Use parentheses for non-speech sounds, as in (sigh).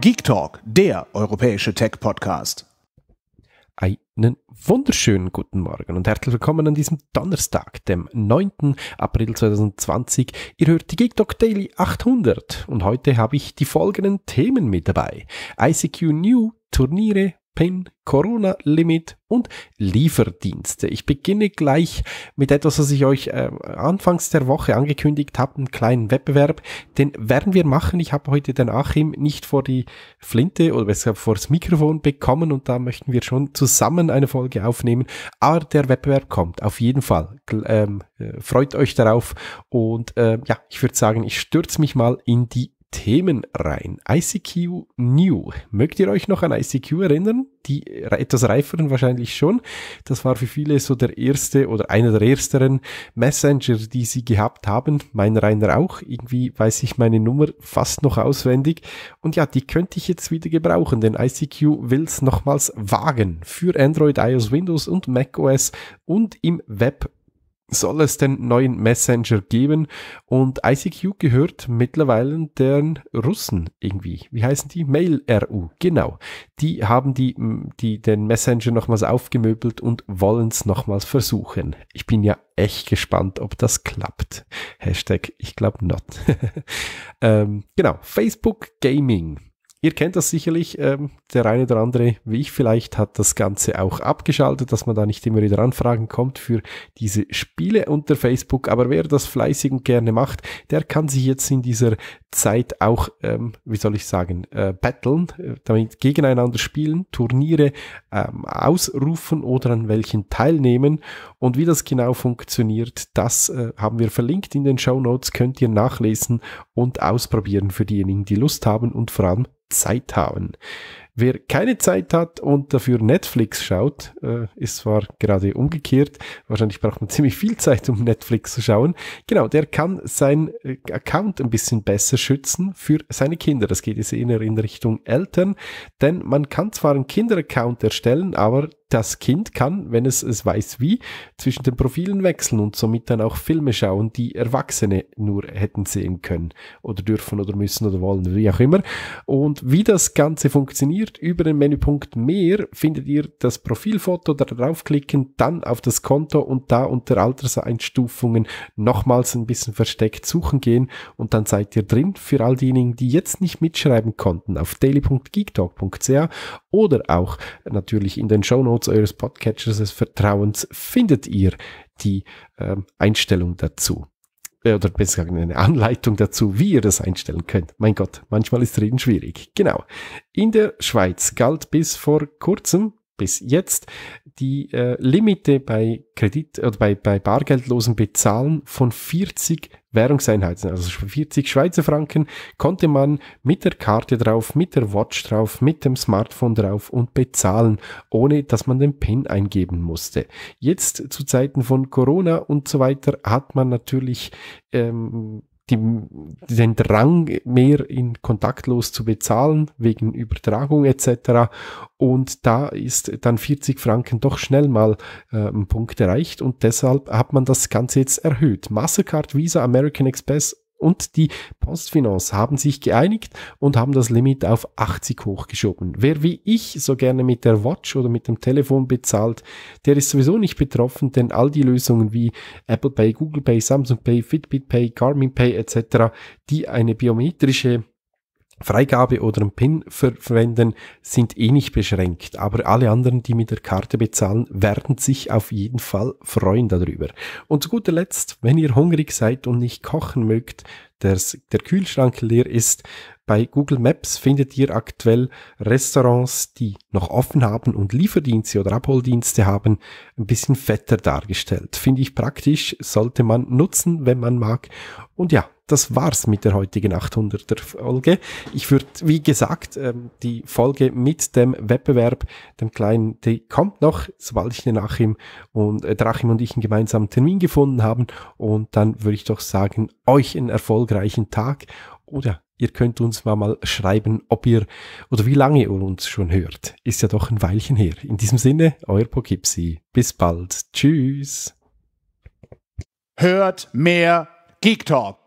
Geek Talk, der europäische Tech-Podcast. Einen wunderschönen guten Morgen und herzlich willkommen an diesem Donnerstag, dem 9. April 2020. Ihr hört die Geek Talk Daily 800 und heute habe ich die folgenden Themen mit dabei. ICQ New, Turniere PIN, Corona-Limit und Lieferdienste. Ich beginne gleich mit etwas, was ich euch äh, anfangs der Woche angekündigt habe, einen kleinen Wettbewerb. Den werden wir machen. Ich habe heute den Achim nicht vor die Flinte oder besser vor das Mikrofon bekommen und da möchten wir schon zusammen eine Folge aufnehmen. Aber der Wettbewerb kommt auf jeden Fall. Ähm, äh, freut euch darauf und äh, ja, ich würde sagen, ich stürze mich mal in die Themen rein. ICQ New. Mögt ihr euch noch an ICQ erinnern? Die etwas reiferen wahrscheinlich schon. Das war für viele so der erste oder einer der ersteren Messenger, die sie gehabt haben. Mein Rainer auch. Irgendwie weiß ich meine Nummer fast noch auswendig. Und ja, die könnte ich jetzt wieder gebrauchen, denn ICQ will es nochmals wagen. Für Android, iOS, Windows und macOS und im Web soll es den neuen Messenger geben und ICQ gehört mittlerweile den Russen irgendwie. Wie heißen die? Mail.ru, genau. Die haben die, die den Messenger nochmals aufgemöbelt und wollen es nochmals versuchen. Ich bin ja echt gespannt, ob das klappt. Hashtag, ich glaube not. (laughs) ähm, genau, Facebook Gaming Ihr kennt das sicherlich, ähm, der eine oder andere, wie ich vielleicht, hat das Ganze auch abgeschaltet, dass man da nicht immer wieder Anfragen kommt für diese Spiele unter Facebook. Aber wer das fleißig und gerne macht, der kann sich jetzt in dieser Zeit auch, ähm, wie soll ich sagen, äh, battlen, äh, damit gegeneinander spielen, Turniere ähm, ausrufen oder an welchen teilnehmen. Und wie das genau funktioniert, das äh, haben wir verlinkt in den Show Notes, könnt ihr nachlesen und ausprobieren für diejenigen, die Lust haben und vor allem Zeit haben. Wer keine Zeit hat und dafür Netflix schaut, äh, ist zwar gerade umgekehrt, wahrscheinlich braucht man (laughs) ziemlich viel Zeit, um Netflix zu schauen, genau, der kann sein äh, Account ein bisschen besser schützen für seine Kinder. Das geht jetzt eher in Richtung Eltern, denn man kann zwar einen Kinderaccount erstellen, aber das Kind kann, wenn es es weiß wie, zwischen den Profilen wechseln und somit dann auch Filme schauen, die Erwachsene nur hätten sehen können oder dürfen oder müssen oder wollen, wie auch immer. Und wie das Ganze funktioniert, über den Menüpunkt mehr findet ihr das Profilfoto, da draufklicken, dann auf das Konto und da unter Alterseinstufungen nochmals ein bisschen versteckt suchen gehen und dann seid ihr drin. Für all diejenigen, die jetzt nicht mitschreiben konnten, auf daily.geektalk.ca oder auch natürlich in den Shownotes eures Podcatchers des Vertrauens findet ihr die ähm, Einstellung dazu. Äh, oder besser gesagt, eine Anleitung dazu, wie ihr das einstellen könnt. Mein Gott, manchmal ist Reden schwierig. Genau. In der Schweiz galt bis vor kurzem, bis jetzt, die äh, Limite bei Kredit oder äh, bei, bei bargeldlosen Bezahlen von 40 Währungseinheiten, also 40 Schweizer Franken, konnte man mit der Karte drauf, mit der Watch drauf, mit dem Smartphone drauf und bezahlen, ohne dass man den PIN eingeben musste. Jetzt zu Zeiten von Corona und so weiter hat man natürlich ähm, die, den Drang mehr in kontaktlos zu bezahlen wegen Übertragung etc. Und da ist dann 40 Franken doch schnell mal äh, ein Punkt erreicht und deshalb hat man das Ganze jetzt erhöht. Mastercard, Visa, American Express und die Postfinance haben sich geeinigt und haben das Limit auf 80 hochgeschoben. Wer wie ich so gerne mit der Watch oder mit dem Telefon bezahlt, der ist sowieso nicht betroffen, denn all die Lösungen wie Apple Pay, Google Pay, Samsung Pay, Fitbit Pay, Garmin Pay etc., die eine biometrische Freigabe oder einen PIN verwenden, sind eh nicht beschränkt, aber alle anderen, die mit der Karte bezahlen, werden sich auf jeden Fall freuen darüber. Und zu guter Letzt, wenn ihr hungrig seid und nicht kochen mögt, dass der Kühlschrank leer ist. Bei Google Maps findet ihr aktuell Restaurants, die noch offen haben und Lieferdienste oder Abholdienste haben, ein bisschen fetter dargestellt. Finde ich praktisch, sollte man nutzen, wenn man mag. Und ja, das war's mit der heutigen 800er Folge. Ich würde, wie gesagt, ähm, die Folge mit dem Wettbewerb, dem kleinen, die kommt noch, sobald ich den Achim und äh, Drachim und ich einen gemeinsamen Termin gefunden haben. Und dann würde ich doch sagen, euch einen Erfolg erfolgreichen Tag oder ihr könnt uns mal, mal schreiben, ob ihr oder wie lange ihr uns schon hört. Ist ja doch ein Weilchen her. In diesem Sinne, euer Poughkeepsie. Bis bald. Tschüss. Hört mehr Geek Talk.